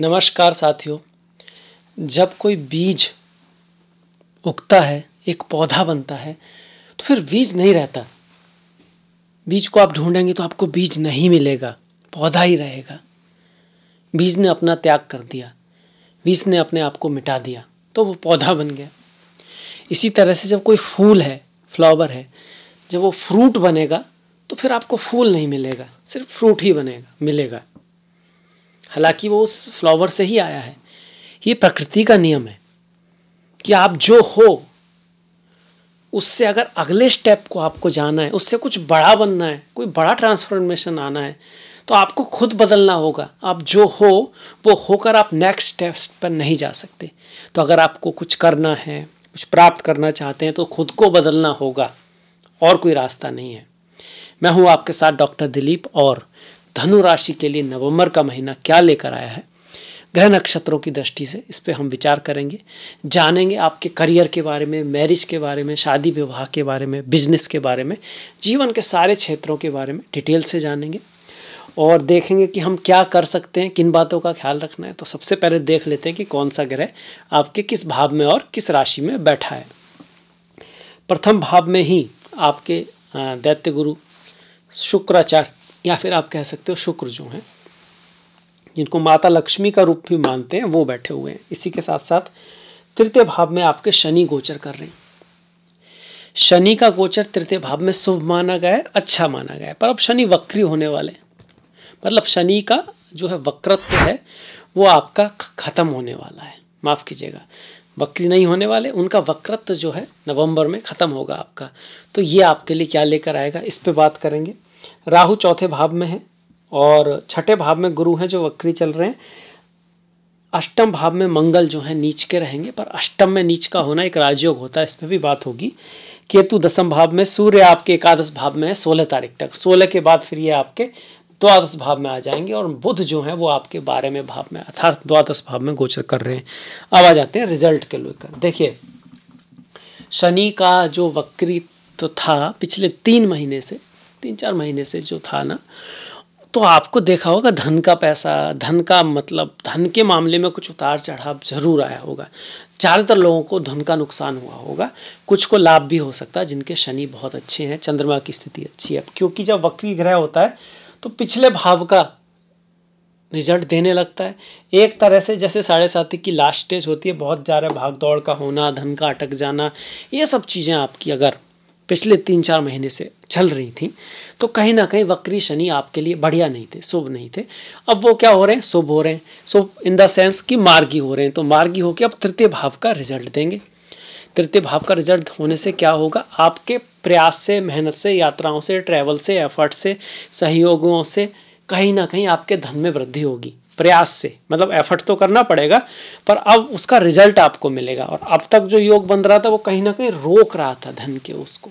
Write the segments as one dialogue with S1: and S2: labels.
S1: नमस्कार साथियों जब कोई बीज उगता है एक पौधा बनता है तो फिर बीज नहीं रहता बीज को आप ढूंढेंगे तो आपको बीज नहीं मिलेगा पौधा ही रहेगा बीज ने अपना त्याग कर दिया बीज ने अपने आप को मिटा दिया तो वो पौधा बन गया इसी तरह से जब कोई फूल है फ्लावर है जब वो फ्रूट बनेगा तो फिर आपको फूल नहीं मिलेगा सिर्फ फ्रूट ही बनेगा मिलेगा हालांकि वो उस फ्लावर से ही आया है ये प्रकृति का नियम है कि आप जो हो उससे अगर अगले स्टेप को आपको जाना है उससे कुछ बड़ा बनना है कोई बड़ा ट्रांसफॉर्मेशन आना है तो आपको खुद बदलना होगा आप जो हो वो होकर आप नेक्स्ट स्टेप्स पर नहीं जा सकते तो अगर आपको कुछ करना है कुछ प्राप्त करना चाहते हैं तो खुद को बदलना होगा और कोई रास्ता नहीं है मैं हूँ आपके साथ डॉक्टर दिलीप और धनु राशि के लिए नवंबर का महीना क्या लेकर आया है ग्रह नक्षत्रों की दृष्टि से इस पर हम विचार करेंगे जानेंगे आपके करियर के बारे में मैरिज के बारे में शादी विवाह के बारे में बिजनेस के बारे में जीवन के सारे क्षेत्रों के बारे में डिटेल से जानेंगे और देखेंगे कि हम क्या कर सकते हैं किन बातों का ख्याल रखना है तो सबसे पहले देख लेते हैं कि कौन सा ग्रह आपके किस भाव में और किस राशि में बैठा है प्रथम भाव में ही आपके दैत्य गुरु शुक्राचार्य या फिर आप कह सकते हो शुक्र जो हैं जिनको माता लक्ष्मी का रूप भी मानते हैं वो बैठे हुए हैं इसी के साथ साथ तृतीय भाव में आपके शनि गोचर कर रहे हैं शनि का गोचर तृतीय भाव में शुभ माना गया है अच्छा माना गया है पर अब शनि वक्री होने वाले मतलब शनि का जो है वक्रत्व है वो आपका ख़त्म होने वाला है माफ़ कीजिएगा वक्री नहीं होने वाले उनका वक्रत्व जो है नवंबर में ख़त्म होगा आपका तो ये आपके लिए क्या लेकर आएगा इस पर बात करेंगे राहु चौथे भाव में है और छठे भाव में गुरु हैं जो वक्री चल रहे हैं अष्टम भाव में मंगल जो है नीच के रहेंगे पर अष्टम में नीच का होना एक राजयोग होता है इस पर भी बात होगी केतु दसम भाव में सूर्य आपके एकादश भाव में है सोलह तारीख तक सोलह के बाद फिर ये आपके द्वादश भाव में आ जाएंगे और बुध जो है वो आपके बारहवें भाव में अर्थात द्वादश भाव में गोचर कर रहे हैं अब आ जाते हैं रिजल्ट के लेकर देखिए शनि का जो वक्री तो था पिछले तीन महीने से तीन चार महीने से जो था ना तो आपको देखा होगा धन का पैसा धन का मतलब धन के मामले में कुछ उतार चढ़ाव जरूर आया होगा ज़्यादातर लोगों को धन का नुकसान हुआ होगा कुछ को लाभ भी हो सकता है जिनके शनि बहुत अच्छे हैं चंद्रमा की स्थिति अच्छी है क्योंकि जब वक्री ग्रह होता है तो पिछले भाव का रिजल्ट देने लगता है एक तरह से जैसे साढ़े साथी की लास्ट स्टेज होती है बहुत ज़्यादा भाग दौड़ का होना धन का अटक जाना ये सब चीज़ें आपकी अगर पिछले तीन चार महीने से चल रही थी तो कहीं ना कहीं वक्री शनि आपके लिए बढ़िया नहीं थे शुभ नहीं थे अब वो क्या हो रहे हैं शुभ हो रहे हैं शुभ इन द सेंस कि मार्गी हो रहे हैं तो मार्गी होकर अब तृतीय भाव का रिजल्ट देंगे तृतीय भाव का रिजल्ट होने से क्या होगा आपके प्रयास से मेहनत से यात्राओं से ट्रैवल से एफर्ट से सहयोगों से कहीं ना कहीं आपके धन में वृद्धि होगी प्रयास से मतलब एफर्ट तो करना पड़ेगा पर अब उसका रिजल्ट आपको मिलेगा और अब तक जो योग बन रहा था वो कहीं ना कहीं रोक रहा था धन के उसको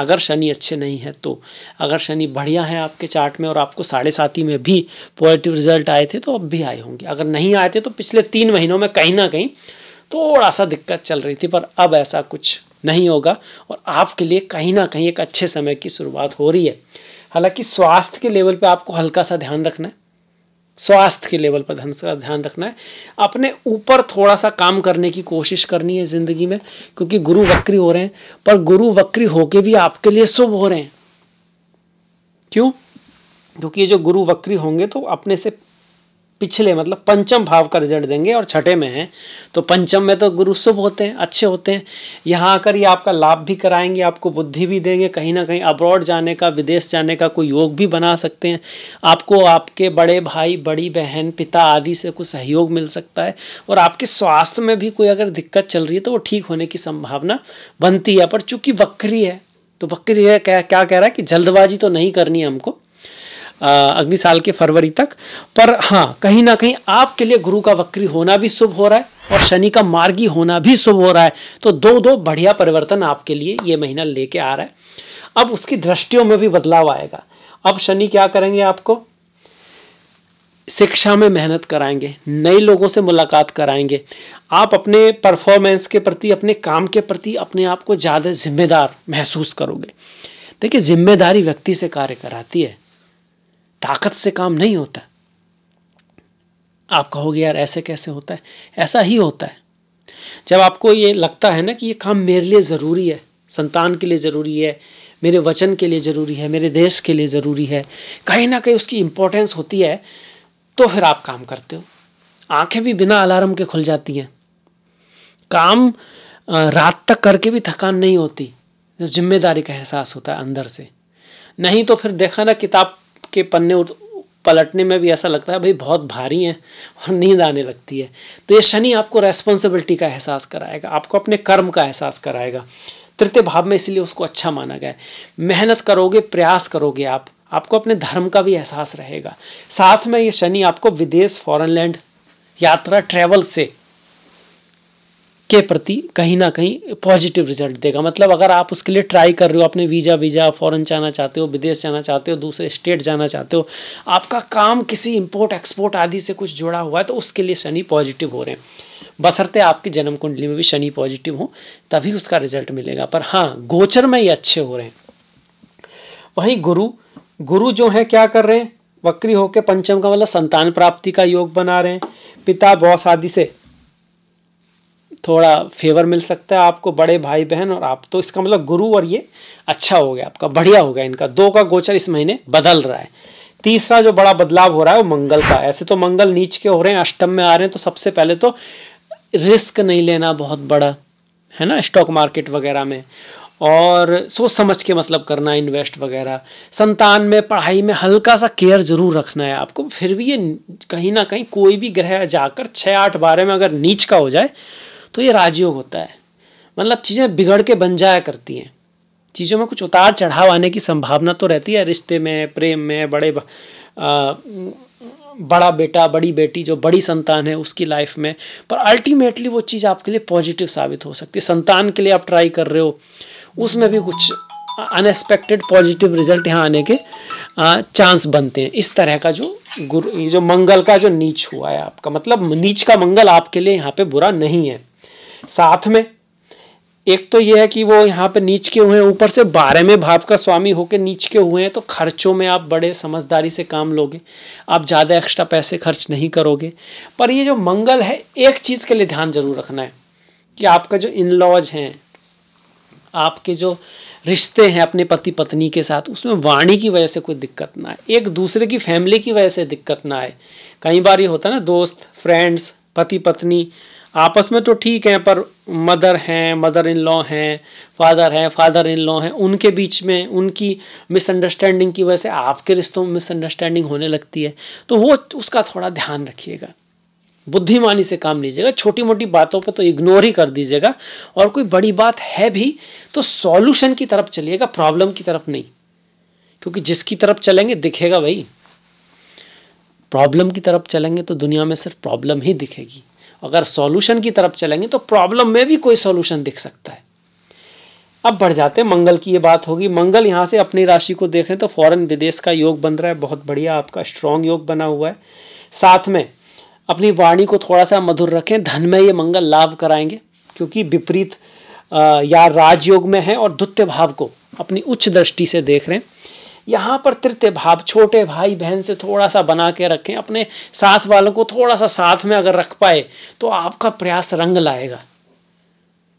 S1: अगर शनि अच्छे नहीं है तो अगर शनि बढ़िया है आपके चार्ट में और आपको साढ़े साथी में भी पॉजिटिव रिजल्ट आए थे तो अब भी आए होंगे अगर नहीं आए थे तो पिछले तीन महीनों में कहीं ना कहीं थोड़ा सा दिक्कत चल रही थी पर अब ऐसा कुछ नहीं होगा और आपके लिए कहीं ना कहीं एक अच्छे समय की शुरुआत हो रही है हालांकि स्वास्थ्य के लेवल पे आपको हल्का सा ध्यान रखना है स्वास्थ्य के लेवल पर धन का ध्यान रखना है अपने ऊपर थोड़ा सा काम करने की कोशिश करनी है ज़िंदगी में क्योंकि गुरु वक्री हो रहे हैं पर गुरु वक्री होके भी आपके लिए शुभ हो रहे हैं क्यों क्योंकि ये जो गुरु वक्री होंगे तो अपने से पिछले मतलब पंचम भाव का रिजल्ट देंगे और छठे में हैं तो पंचम में तो गुरु शुभ होते हैं अच्छे होते हैं यहाँ आकर ये आपका लाभ भी कराएंगे आपको बुद्धि भी देंगे कहीं ना कहीं अब्रॉड जाने का विदेश जाने का कोई योग भी बना सकते हैं आपको आपके बड़े भाई बड़ी बहन पिता आदि से कुछ सहयोग मिल सकता है और आपके स्वास्थ्य में भी कोई अगर दिक्कत चल रही है तो वो ठीक होने की संभावना बनती है पर चूंकि बकरी है तो बकरी है क्या क्या कह रहा है कि जल्दबाजी तो नहीं करनी हमको साल के फरवरी तक पर हाँ कहीं ना कहीं आपके लिए गुरु का वक्री होना भी शुभ हो रहा है और शनि का मार्गी होना भी शुभ हो रहा है तो दो दो बढ़िया परिवर्तन आपके लिए ये महीना लेके आ रहा है अब उसकी दृष्टियों में भी बदलाव आएगा अब शनि क्या करेंगे आपको शिक्षा में मेहनत कराएंगे नए लोगों से मुलाकात कराएंगे आप अपने परफॉर्मेंस के प्रति अपने काम के प्रति अपने आप को ज़्यादा जिम्मेदार महसूस करोगे देखिए जिम्मेदारी व्यक्ति से कार्य कराती है ताकत से काम नहीं होता आप कहोगे यार ऐसे कैसे होता है ऐसा ही होता है जब आपको ये लगता है ना कि ये काम मेरे लिए ज़रूरी है संतान के लिए ज़रूरी है मेरे वचन के लिए ज़रूरी है मेरे देश के लिए ज़रूरी है कहीं ना कहीं उसकी इम्पोर्टेंस होती है तो फिर आप काम करते हो आंखें भी बिना अलार्म के खुल जाती हैं काम रात तक करके भी थकान नहीं होती जिम्मेदारी का एहसास होता है अंदर से नहीं तो फिर देखा ना किताब के पन्ने पलटने में भी ऐसा लगता है भाई बहुत भारी हैं और नींद आने लगती है तो ये शनि आपको रेस्पॉन्सिबिलिटी का एहसास कराएगा आपको अपने कर्म का एहसास कराएगा तृतीय भाव में इसलिए उसको अच्छा माना गया है मेहनत करोगे प्रयास करोगे आप आपको अपने धर्म का भी एहसास रहेगा साथ में ये शनि आपको विदेश फॉरेन लैंड यात्रा ट्रैवल से के प्रति कहीं ना कहीं पॉजिटिव रिजल्ट देगा मतलब अगर आप उसके लिए ट्राई कर रहे हो अपने वीज़ा वीज़ा फ़ॉरन जाना चाहते हो विदेश जाना चाहते हो दूसरे स्टेट जाना चाहते हो आपका काम किसी इम्पोर्ट एक्सपोर्ट आदि से कुछ जुड़ा हुआ है तो उसके लिए शनि पॉजिटिव हो रहे हैं बसरते आपकी जन्म कुंडली में भी शनि पॉजिटिव हो तभी उसका रिजल्ट मिलेगा पर हाँ गोचर में ये अच्छे हो रहे हैं वहीं गुरु गुरु जो है क्या कर रहे हैं वक्री होकर पंचम का मतलब संतान प्राप्ति का योग बना रहे हैं पिता बॉस आदि से थोड़ा फेवर मिल सकता है आपको बड़े भाई बहन और आप तो इसका मतलब गुरु और ये अच्छा हो गया आपका बढ़िया हो गया इनका दो का गोचर इस महीने बदल रहा है तीसरा जो बड़ा बदलाव हो रहा है वो मंगल का ऐसे तो मंगल नीच के हो रहे हैं अष्टम में आ रहे हैं तो सबसे पहले तो रिस्क नहीं लेना बहुत बड़ा है ना स्टॉक मार्केट वगैरह में और सोच समझ के मतलब करना इन्वेस्ट वगैरह संतान में पढ़ाई में हल्का सा केयर ज़रूर रखना है आपको फिर भी ये कहीं ना कहीं कोई भी ग्रह जाकर छः आठ बारह में अगर नीच का हो जाए तो ये राजयोग होता है मतलब चीज़ें बिगड़ के बन जाया करती हैं चीज़ों में कुछ उतार चढ़ाव आने की संभावना तो रहती है रिश्ते में प्रेम में बड़े आ, बड़ा बेटा बड़ी बेटी जो बड़ी संतान है उसकी लाइफ में पर अल्टीमेटली वो चीज़ आपके लिए पॉजिटिव साबित हो सकती है संतान के लिए आप ट्राई कर रहे हो उसमें भी कुछ अनएक्सपेक्टेड पॉजिटिव रिजल्ट यहाँ आने के चांस बनते हैं इस तरह का जो गुरु जो मंगल का जो नीच हुआ है आपका मतलब नीच का मंगल आपके लिए यहाँ पे बुरा नहीं है साथ में एक तो यह है कि वो यहाँ पे नीच के हुए हैं ऊपर से बारहवें भाव का स्वामी होकर नीच के हुए हैं तो खर्चों में आप बड़े समझदारी से काम लोगे आप ज़्यादा एक्स्ट्रा पैसे खर्च नहीं करोगे पर ये जो मंगल है एक चीज़ के लिए ध्यान जरूर रखना है कि आपका जो इन लॉज हैं आपके जो रिश्ते हैं अपने पति पत्नी के साथ उसमें वाणी की वजह से कोई दिक्कत ना आए एक दूसरे की फैमिली की वजह से दिक्कत ना आए कई बार ये होता है ना दोस्त फ्रेंड्स पति पत्नी आपस में तो ठीक हैं पर मदर हैं मदर इन लॉ हैं फादर हैं फादर इन लॉ हैं उनके बीच में उनकी मिसअंडरस्टैंडिंग की वजह से आपके रिश्तों में मिसअंडरस्टैंडिंग होने लगती है तो वो उसका थोड़ा ध्यान रखिएगा बुद्धिमानी से काम लीजिएगा छोटी मोटी बातों पर तो इग्नोर ही कर दीजिएगा और कोई बड़ी बात है भी तो सॉल्यूशन की तरफ चलिएगा प्रॉब्लम की तरफ नहीं क्योंकि जिसकी तरफ चलेंगे दिखेगा भाई प्रॉब्लम की तरफ चलेंगे तो दुनिया में सिर्फ प्रॉब्लम ही दिखेगी अगर सॉल्यूशन की तरफ चलेंगे तो प्रॉब्लम में भी कोई सॉल्यूशन दिख सकता है अब बढ़ जाते हैं मंगल की ये बात होगी मंगल यहाँ से अपनी राशि को देखें तो फॉरेन विदेश का योग बन रहा है बहुत बढ़िया आपका स्ट्रांग योग बना हुआ है साथ में अपनी वाणी को थोड़ा सा मधुर रखें धन में ये मंगल लाभ कराएंगे क्योंकि विपरीत या राजयोग में है और द्वितीय भाव को अपनी उच्च दृष्टि से देख रहे हैं यहाँ पर तृतीय भाव छोटे भाई बहन से थोड़ा सा बना के रखें अपने साथ वालों को थोड़ा सा साथ में अगर रख पाए तो आपका प्रयास रंग लाएगा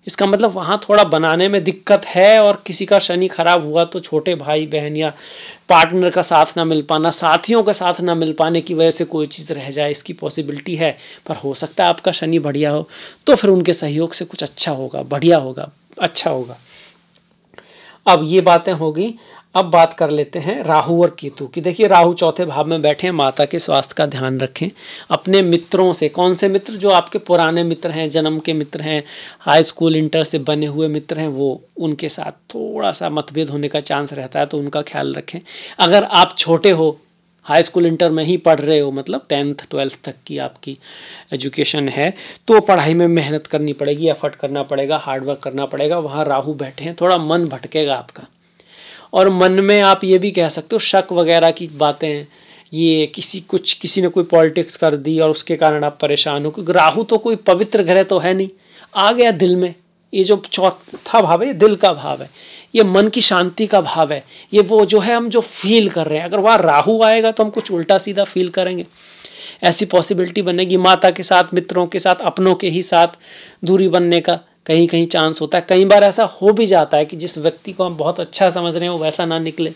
S1: इसका मतलब वहाँ थोड़ा बनाने में दिक्कत है और किसी का शनि खराब हुआ तो छोटे भाई बहन या पार्टनर का साथ ना मिल पाना साथियों का साथ ना मिल पाने की वजह से कोई चीज़ रह जाए इसकी पॉसिबिलिटी है पर हो सकता है आपका शनि बढ़िया हो तो फिर उनके सहयोग से कुछ अच्छा होगा बढ़िया होगा अच्छा होगा अब ये बातें होगी अब बात कर लेते हैं राहु और केतु की देखिए राहु चौथे भाव में बैठे हैं माता के स्वास्थ्य का ध्यान रखें अपने मित्रों से कौन से मित्र जो आपके पुराने मित्र हैं जन्म के मित्र हैं हाई स्कूल इंटर से बने हुए मित्र हैं वो उनके साथ थोड़ा सा मतभेद होने का चांस रहता है तो उनका ख्याल रखें अगर आप छोटे हो हाई स्कूल इंटर में ही पढ़ रहे हो मतलब टेंथ ट्वेल्थ तक की आपकी एजुकेशन है तो पढ़ाई में मेहनत करनी पड़ेगी एफर्ट करना पड़ेगा हार्डवर्क करना पड़ेगा वहाँ राहु बैठे हैं थोड़ा मन भटकेगा आपका और मन में आप ये भी कह सकते हो शक वगैरह की बातें ये किसी कुछ किसी ने कोई पॉलिटिक्स कर दी और उसके कारण आप परेशान हो क्योंकि राहु तो कोई पवित्र ग्रह तो है नहीं आ गया दिल में ये जो चौथा भाव है ये दिल का भाव है ये मन की शांति का भाव है ये वो जो है हम जो फील कर रहे हैं अगर वहाँ राहु आएगा तो हम कुछ उल्टा सीधा फील करेंगे ऐसी पॉसिबिलिटी बनेगी माता के साथ मित्रों के साथ अपनों के ही साथ दूरी बनने का कहीं कहीं चांस होता है कई बार ऐसा हो भी जाता है कि जिस व्यक्ति को हम बहुत अच्छा समझ रहे वो वैसा ना निकले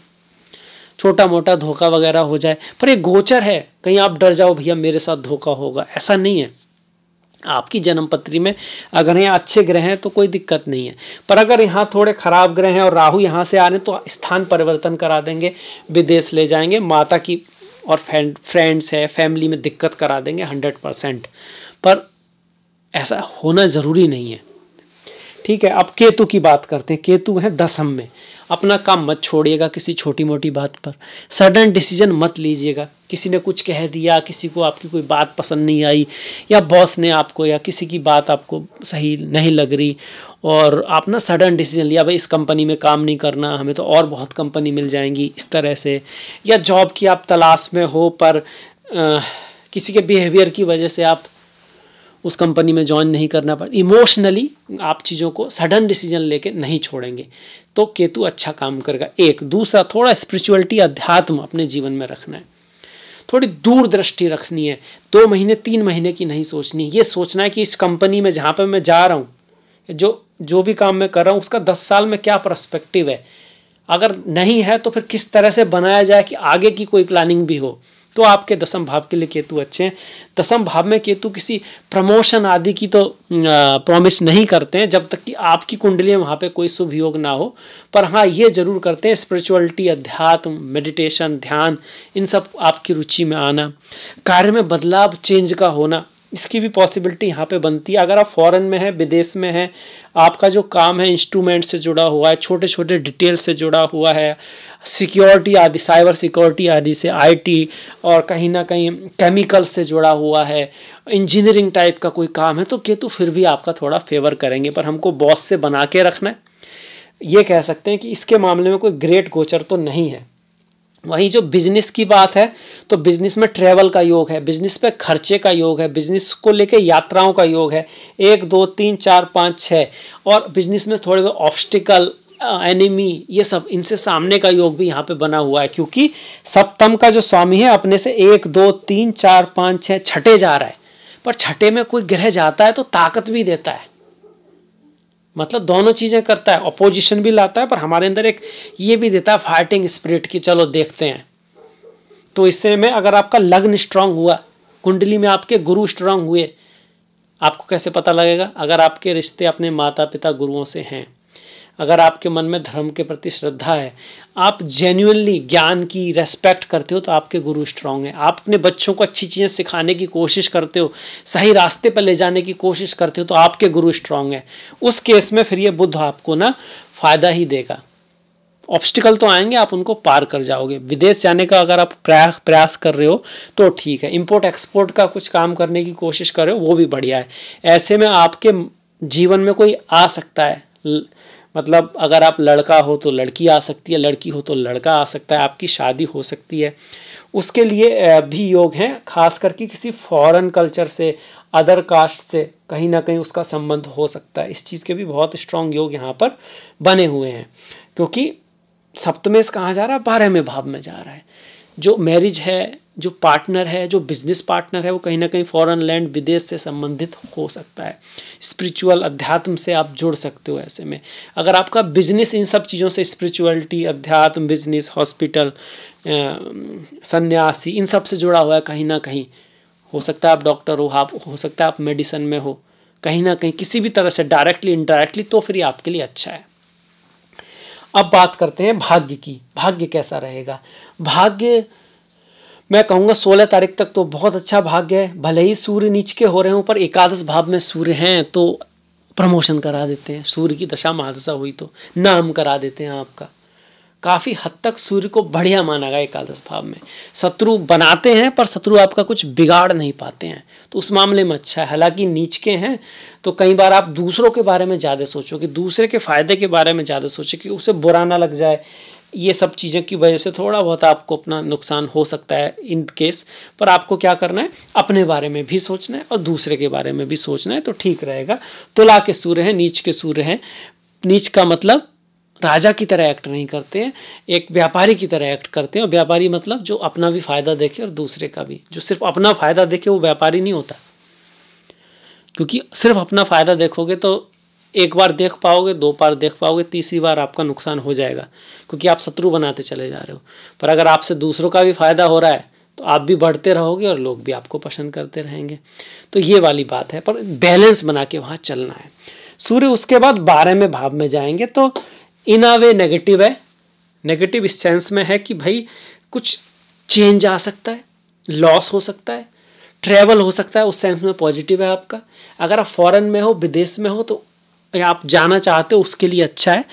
S1: छोटा मोटा धोखा वगैरह हो जाए पर ये गोचर है कहीं आप डर जाओ भैया मेरे साथ धोखा होगा ऐसा नहीं है आपकी जन्मपत्री में अगर यहाँ अच्छे ग्रह हैं तो कोई दिक्कत नहीं है पर अगर यहाँ थोड़े खराब ग्रह हैं और राहु यहाँ से आ रहे हैं तो स्थान परिवर्तन करा देंगे विदेश ले जाएंगे माता की और फ्रेंड फ्रेंड्स है फैमिली में दिक्कत करा देंगे हंड्रेड परसेंट पर ऐसा होना ज़रूरी नहीं है ठीक है अब केतु की बात करते हैं केतु है दसम में अपना काम मत छोड़िएगा किसी छोटी मोटी बात पर सडन डिसीजन मत लीजिएगा किसी ने कुछ कह दिया किसी को आपकी कोई बात पसंद नहीं आई या बॉस ने आपको या किसी की बात आपको सही नहीं लग रही और आप ना सडन डिसीजन लिया भाई इस कंपनी में काम नहीं करना हमें तो और बहुत कंपनी मिल जाएंगी इस तरह से या जॉब की आप तलाश में हो पर आ, किसी के बिहेवियर की वजह से आप उस कंपनी में ज्वाइन नहीं करना पड़ता इमोशनली आप चीज़ों को सडन डिसीजन लेके नहीं छोड़ेंगे तो केतु अच्छा काम करेगा एक दूसरा थोड़ा स्पिरिचुअलिटी अध्यात्म अपने जीवन में रखना है थोड़ी दूर दृष्टि रखनी है दो महीने तीन महीने की नहीं सोचनी ये सोचना है कि इस कंपनी में जहाँ पर मैं जा रहा हूँ जो जो भी काम मैं कर रहा हूँ उसका दस साल में क्या प्रस्पेक्टिव है अगर नहीं है तो फिर किस तरह से बनाया जाए कि आगे की कोई प्लानिंग भी हो तो आपके दसम भाव के लिए केतु अच्छे हैं दसम भाव में केतु किसी प्रमोशन आदि की तो प्रॉमिस नहीं करते हैं जब तक कि आपकी कुंडली में वहाँ पे कोई शुभ योग ना हो पर हाँ ये जरूर करते हैं स्पिरिचुअलिटी अध्यात्म मेडिटेशन ध्यान इन सब आपकी रुचि में आना कार्य में बदलाव चेंज का होना इसकी भी पॉसिबिलिटी यहाँ पे बनती है अगर आप फॉरेन में हैं विदेश में हैं आपका जो काम है इंस्ट्रूमेंट से जुड़ा हुआ है छोटे छोटे डिटेल से जुड़ा हुआ है सिक्योरिटी आदि साइबर सिक्योरिटी आदि से आईटी और कहीं ना कहीं केमिकल से जुड़ा हुआ है इंजीनियरिंग टाइप का कोई काम है तो केतु फिर भी आपका थोड़ा फेवर करेंगे पर हमको बॉस से बना के रखना है ये कह सकते हैं कि इसके मामले में कोई ग्रेट गोचर तो नहीं है वहीं जो बिजनेस की बात है तो बिजनेस में ट्रेवल का योग है बिजनेस पे खर्चे का योग है बिजनेस को लेके यात्राओं का योग है एक दो तीन चार पाँच छः और बिजनेस में थोड़े बहुत ऑब्स्टिकल एनिमी ये सब इनसे सामने का योग भी यहाँ पे बना हुआ है क्योंकि सप्तम का जो स्वामी है अपने से एक दो तीन चार पाँच छः छठे जा रहा है पर छठे में कोई ग्रह जाता है तो ताकत भी देता है मतलब दोनों चीज़ें करता है अपोजिशन भी लाता है पर हमारे अंदर एक ये भी देता है फाइटिंग स्पिरिट की चलो देखते हैं तो इससे में अगर आपका लग्न स्ट्रांग हुआ कुंडली में आपके गुरु स्ट्रांग हुए आपको कैसे पता लगेगा अगर आपके रिश्ते अपने माता पिता गुरुओं से हैं अगर आपके मन में धर्म के प्रति श्रद्धा है आप जेन्यूनली ज्ञान की रेस्पेक्ट करते हो तो आपके गुरु स्ट्रांग हैं आप अपने बच्चों को अच्छी चीज़ें सिखाने की कोशिश करते हो सही रास्ते पर ले जाने की कोशिश करते हो तो आपके गुरु स्ट्रांग हैं उस केस में फिर ये बुद्ध आपको ना फ़ायदा ही देगा ऑब्स्टिकल तो आएंगे आप उनको पार कर जाओगे विदेश जाने का अगर आप प्रयास प्रयास कर रहे हो तो ठीक है इम्पोर्ट एक्सपोर्ट का कुछ काम करने की कोशिश कर रहे हो वो भी बढ़िया है ऐसे में आपके जीवन में कोई आ सकता है मतलब अगर आप लड़का हो तो लड़की आ सकती है लड़की हो तो लड़का आ सकता है आपकी शादी हो सकती है उसके लिए भी योग हैं खास करके किसी फॉरेन कल्चर से अदर कास्ट से कहीं ना कहीं उसका संबंध हो सकता है इस चीज़ के भी बहुत स्ट्रॉन्ग योग यहाँ पर बने हुए हैं क्योंकि सप्तमेश कहाँ जा रहा है बारहवें भाव में जा रहा है जो मैरिज है जो पार्टनर है जो बिजनेस पार्टनर है वो कहीं ना कहीं फॉरेन लैंड विदेश से संबंधित हो सकता है स्पिरिचुअल अध्यात्म से आप जुड़ सकते हो ऐसे में अगर आपका बिजनेस इन सब चीज़ों से स्पिरिचुअलिटी अध्यात्म बिजनेस हॉस्पिटल सन्यासी इन सब से जुड़ा हुआ है कहीं ना कहीं हो सकता है आप डॉक्टर हो आप हो सकता है आप मेडिसन में हो कहीं ना कहीं किसी भी तरह से डायरेक्टली इनडायरेक्टली तो फिर ये आपके लिए अच्छा है अब बात करते हैं भाग्य की भाग्य कैसा रहेगा भाग्य मैं कहूँगा सोलह तारीख तक तो बहुत अच्छा भाग्य है भले ही सूर्य नीच के हो रहे हों पर एकादश भाव में सूर्य हैं तो प्रमोशन करा देते हैं सूर्य की दशा महादशा हुई तो नाम करा देते हैं आपका काफ़ी हद तक सूर्य को बढ़िया माना गया एकादश भाव में शत्रु बनाते हैं पर शत्रु आपका कुछ बिगाड़ नहीं पाते हैं तो उस मामले में अच्छा है हालांकि नीच के हैं तो कई बार आप दूसरों के बारे में ज़्यादा सोचो कि दूसरे के फ़ायदे के बारे में ज़्यादा सोचो कि उसे बुरा ना लग जाए ये सब चीज़ों की वजह से थोड़ा बहुत आपको अपना नुकसान हो सकता है इन केस पर आपको क्या करना है अपने बारे में भी सोचना है और दूसरे के बारे में भी सोचना है तो ठीक रहेगा तुला के सूर्य हैं नीच के सूर्य हैं नीच का मतलब राजा की तरह एक्ट नहीं करते एक व्यापारी की तरह एक्ट करते हैं और व्यापारी मतलब जो अपना भी फायदा देखे और दूसरे का भी जो सिर्फ अपना फायदा देखे वो व्यापारी नहीं होता क्योंकि सिर्फ अपना फायदा देखोगे तो एक बार देख पाओगे दो बार देख पाओगे तीसरी बार आपका नुकसान हो जाएगा क्योंकि आप शत्रु बनाते चले जा रहे हो पर अगर आपसे दूसरों का भी फायदा हो रहा है तो आप भी बढ़ते रहोगे और लोग भी आपको पसंद करते रहेंगे तो ये वाली बात है पर बैलेंस बना के वहाँ चलना है सूर्य उसके बाद बारहवें भाव में जाएंगे तो इन अ वे नेगेटिव है नेगेटिव इस सेंस में है कि भाई कुछ चेंज आ सकता है लॉस हो सकता है ट्रैवल हो सकता है उस सेंस में पॉजिटिव है आपका अगर आप फॉरेन में हो विदेश में हो तो आप जाना चाहते हो उसके लिए अच्छा है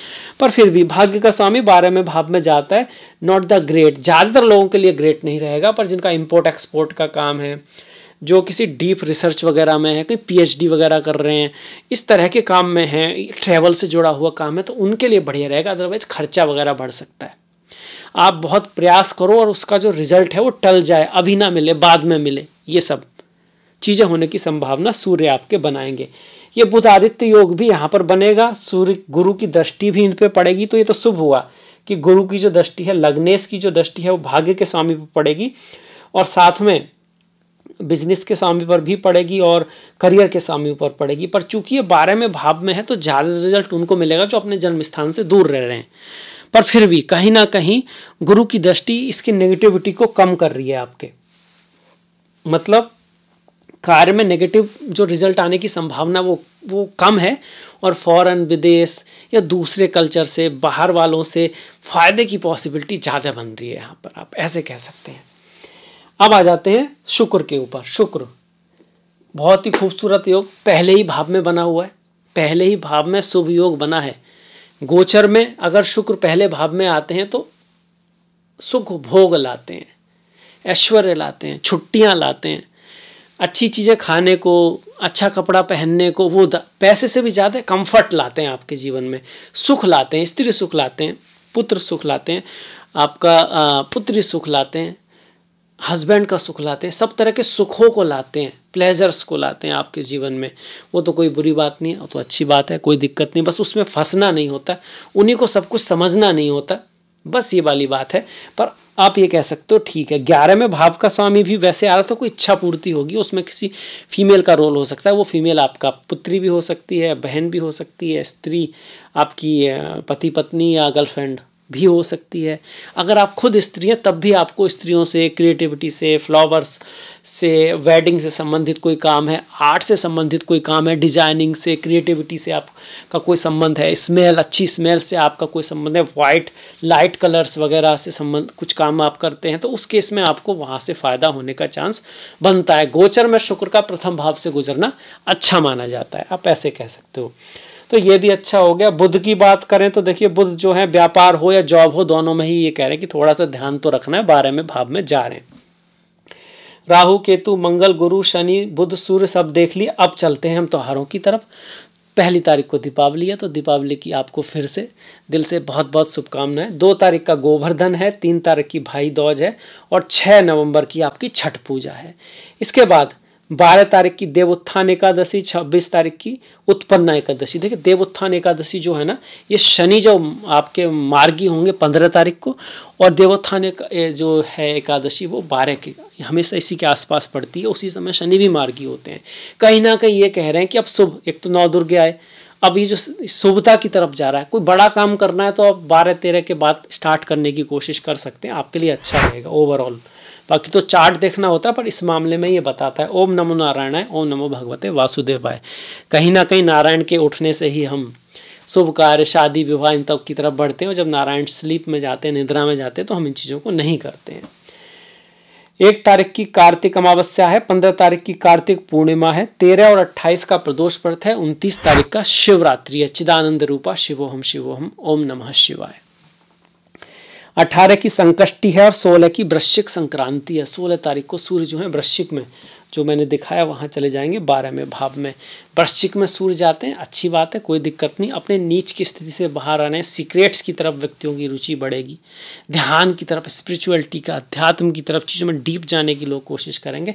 S1: पर फिर भी भाग्य का स्वामी में भाव में जाता है नॉट द ग्रेट ज़्यादातर लोगों के लिए ग्रेट नहीं रहेगा पर जिनका इम्पोर्ट एक्सपोर्ट का काम है जो किसी डीप रिसर्च वगैरह में है कोई पीएचडी वगैरह कर रहे हैं इस तरह के काम में है ट्रैवल से जुड़ा हुआ काम है तो उनके लिए बढ़िया रहेगा अदरवाइज़ खर्चा वगैरह बढ़ सकता है आप बहुत प्रयास करो और उसका जो रिजल्ट है वो टल जाए अभी ना मिले बाद में मिले ये सब चीज़ें होने की संभावना सूर्य आपके बनाएंगे ये बुध आदित्य योग भी यहाँ पर बनेगा सूर्य गुरु की दृष्टि भी इन पर पड़ेगी तो ये तो शुभ हुआ कि गुरु की जो दृष्टि है लग्नेश की जो दृष्टि है वो भाग्य के स्वामी पर पड़ेगी और साथ में बिजनेस के स्वामी पर भी पड़ेगी और करियर के स्वामी पर पड़ेगी पर चूंकि ये बारह में भाव में है तो ज़्यादा रिजल्ट उनको मिलेगा जो अपने जन्म स्थान से दूर रह रहे हैं पर फिर भी कहीं ना कहीं गुरु की दृष्टि इसकी नेगेटिविटी को कम कर रही है आपके मतलब कार्य में नेगेटिव जो रिजल्ट आने की संभावना वो वो कम है और फॉरेन विदेश या दूसरे कल्चर से बाहर वालों से फ़ायदे की पॉसिबिलिटी ज़्यादा बन रही है यहाँ पर आप ऐसे कह सकते हैं अब आ जाते हैं शुक्र के ऊपर शुक्र बहुत ही खूबसूरत योग पहले ही भाव में बना हुआ है पहले ही भाव में शुभ योग बना है गोचर में अगर शुक्र पहले भाव में आते हैं तो सुख भोग लाते हैं ऐश्वर्य लाते हैं छुट्टियां लाते हैं अच्छी चीज़ें खाने को अच्छा कपड़ा पहनने को वो पैसे से भी ज़्यादा कंफर्ट लाते हैं आपके जीवन में सुख लाते हैं स्त्री सुख लाते हैं पुत्र सुख लाते हैं आपका पुत्री सुख लाते हैं हस्बैंड का सुख लाते हैं सब तरह के सुखों को लाते हैं प्लेजर्स को लाते हैं आपके जीवन में वो तो कोई बुरी बात नहीं है वो तो अच्छी बात है कोई दिक्कत नहीं बस उसमें फंसना नहीं होता उन्हीं को सब कुछ समझना नहीं होता बस ये वाली बात है पर आप ये कह सकते हो ठीक है ग्यारह में भाव का स्वामी भी वैसे आ रहा था कोई इच्छा पूर्ति होगी उसमें किसी फीमेल का रोल हो सकता है वो फीमेल आपका पुत्री भी हो सकती है बहन भी हो सकती है स्त्री आपकी पति पत्नी या गर्लफ्रेंड भी हो सकती है अगर आप खुद स्त्री हैं तब भी आपको स्त्रियों से क्रिएटिविटी से फ्लावर्स से वेडिंग से संबंधित कोई काम है आर्ट से संबंधित कोई काम है डिजाइनिंग से क्रिएटिविटी से आपका कोई संबंध है स्मेल अच्छी स्मेल से आपका कोई संबंध है वाइट लाइट कलर्स वगैरह से संबंध कुछ काम आप करते हैं तो उस केस में आपको वहाँ से फ़ायदा होने का चांस बनता है गोचर में शुक्र का प्रथम भाव से गुजरना अच्छा माना जाता है आप ऐसे कह सकते हो तो ये भी अच्छा हो गया बुद्ध की बात करें तो देखिए बुद्ध जो है व्यापार हो या जॉब हो दोनों में ही ये कह रहे हैं कि थोड़ा सा ध्यान तो रखना है बारह में भाव में जा रहे हैं राहु केतु मंगल गुरु शनि बुद्ध सूर्य सब देख लिए अब चलते हैं हम त्योहारों की तरफ पहली तारीख को दीपावली है तो दीपावली की आपको फिर से दिल से बहुत बहुत शुभकामनाएं दो तारीख का गोवर्धन है तीन तारीख की भाई दौज है और छः नवंबर की आपकी छठ पूजा है इसके बाद बारह तारीख की देवोत्थान एकादशी छब्बीस तारीख की उत्पन्न एकादशी देखिए देवोत्थान एकादशी जो है ना ये शनि जो आपके मार्गी होंगे पंद्रह तारीख को और देवोत्थान एक जो है एकादशी वो बारह के हमेशा इसी के आसपास पड़ती है उसी समय शनि भी मार्गी होते हैं कहीं ना कहीं ये कह रहे हैं कि अब शुभ एक तो नौ दुर्गे आए अब ये जो शुभता की तरफ जा रहा है कोई बड़ा काम करना है तो आप बारह तेरह के बाद स्टार्ट करने की कोशिश कर सकते हैं आपके लिए अच्छा रहेगा ओवरऑल बाकी तो चार्ट देखना होता है पर इस मामले में ये बताता है ओम नमो नारायण है ओम नमो भगवते वासुदेवाय कहीं ना कहीं नारायण के उठने से ही हम शुभ कार्य शादी विवाह इन तब की तरफ बढ़ते हैं और जब नारायण स्लीप में जाते हैं निद्रा में जाते हैं तो हम इन चीज़ों को नहीं करते हैं एक तारीख की कार्तिक अमावस्या है पंद्रह तारीख की कार्तिक पूर्णिमा है तेरह और अट्ठाईस का प्रदोष व्रत है उनतीस तारीख का शिवरात्रि है चिदानंद रूपा शिवोहम शिवोहम ओम नमः शिवाय अठारह की संकष्टि है और सोलह की वृश्चिक संक्रांति है सोलह तारीख को सूर्य जो है वृश्चिक में जो मैंने दिखाया वहाँ चले जाएंगे बारह में भाव में वृश्चिक में सूर्य जाते हैं अच्छी बात है कोई दिक्कत नहीं अपने नीच की स्थिति से बाहर आने सीक्रेट्स की तरफ व्यक्तियों की रुचि बढ़ेगी ध्यान की तरफ स्पिरिचुअलिटी का अध्यात्म की तरफ चीज़ों में डीप जाने की लोग कोशिश करेंगे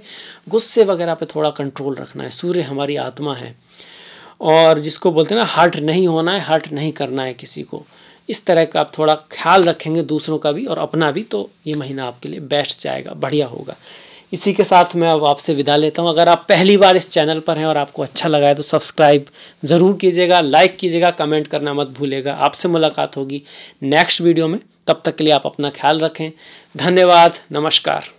S1: गुस्से वगैरह पर थोड़ा कंट्रोल रखना है सूर्य हमारी आत्मा है और जिसको बोलते हैं ना हर्ट नहीं होना है हर्ट नहीं करना है किसी को इस तरह का आप थोड़ा ख्याल रखेंगे दूसरों का भी और अपना भी तो ये महीना आपके लिए बेस्ट जाएगा बढ़िया होगा इसी के साथ मैं अब आपसे विदा लेता हूँ अगर आप पहली बार इस चैनल पर हैं और आपको अच्छा लगा है तो सब्सक्राइब ज़रूर कीजिएगा लाइक कीजिएगा कमेंट करना मत भूलेगा आपसे मुलाकात होगी नेक्स्ट वीडियो में तब तक के लिए आप अपना ख्याल रखें धन्यवाद नमस्कार